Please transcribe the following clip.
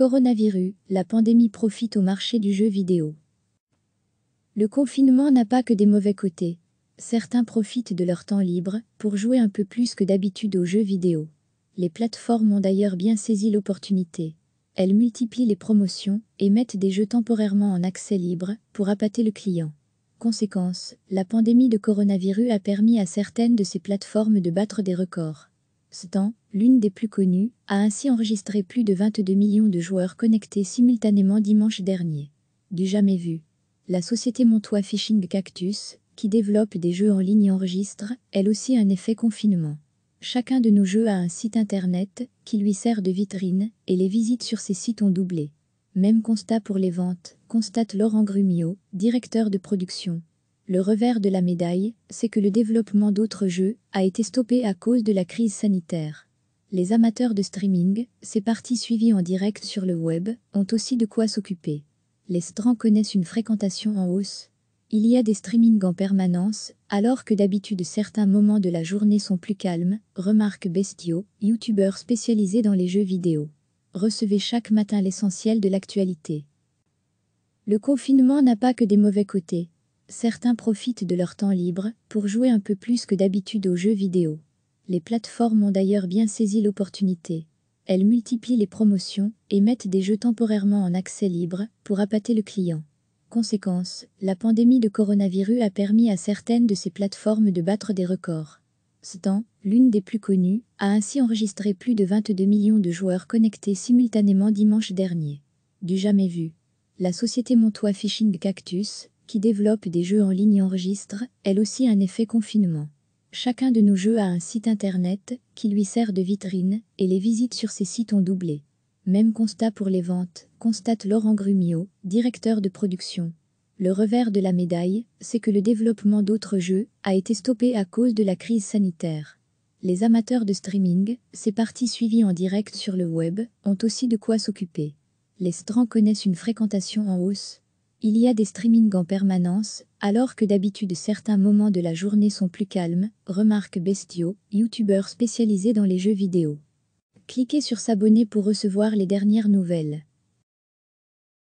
Coronavirus, la pandémie profite au marché du jeu vidéo. Le confinement n'a pas que des mauvais côtés. Certains profitent de leur temps libre pour jouer un peu plus que d'habitude aux jeux vidéo. Les plateformes ont d'ailleurs bien saisi l'opportunité. Elles multiplient les promotions et mettent des jeux temporairement en accès libre pour appâter le client. Conséquence, la pandémie de coronavirus a permis à certaines de ces plateformes de battre des records. Stan, l'une des plus connues, a ainsi enregistré plus de 22 millions de joueurs connectés simultanément dimanche dernier. Du jamais vu. La société Montois Fishing Cactus, qui développe des jeux en ligne enregistre, elle aussi un effet confinement. Chacun de nos jeux a un site internet qui lui sert de vitrine et les visites sur ces sites ont doublé. Même constat pour les ventes, constate Laurent Grumio, directeur de production. Le revers de la médaille, c'est que le développement d'autres jeux a été stoppé à cause de la crise sanitaire. Les amateurs de streaming, ces parties suivies en direct sur le web, ont aussi de quoi s'occuper. Les strands connaissent une fréquentation en hausse. Il y a des streamings en permanence, alors que d'habitude certains moments de la journée sont plus calmes, remarque Bestio, youtubeur spécialisé dans les jeux vidéo. Recevez chaque matin l'essentiel de l'actualité. Le confinement n'a pas que des mauvais côtés certains profitent de leur temps libre pour jouer un peu plus que d'habitude aux jeux vidéo. Les plateformes ont d'ailleurs bien saisi l'opportunité. Elles multiplient les promotions et mettent des jeux temporairement en accès libre pour appâter le client. Conséquence, la pandémie de coronavirus a permis à certaines de ces plateformes de battre des records. Stan, l'une des plus connues, a ainsi enregistré plus de 22 millions de joueurs connectés simultanément dimanche dernier. Du jamais vu la société Montois Fishing Cactus qui développe des jeux en ligne enregistre, elle aussi, un effet confinement. Chacun de nos jeux a un site internet qui lui sert de vitrine et les visites sur ces sites ont doublé. Même constat pour les ventes, constate Laurent Grumio, directeur de production. Le revers de la médaille, c'est que le développement d'autres jeux a été stoppé à cause de la crise sanitaire. Les amateurs de streaming, ces parties suivies en direct sur le web, ont aussi de quoi s'occuper. Les strands connaissent une fréquentation en hausse, il y a des streamings en permanence, alors que d'habitude certains moments de la journée sont plus calmes, remarque Bestio, youtubeur spécialisé dans les jeux vidéo. Cliquez sur s'abonner pour recevoir les dernières nouvelles.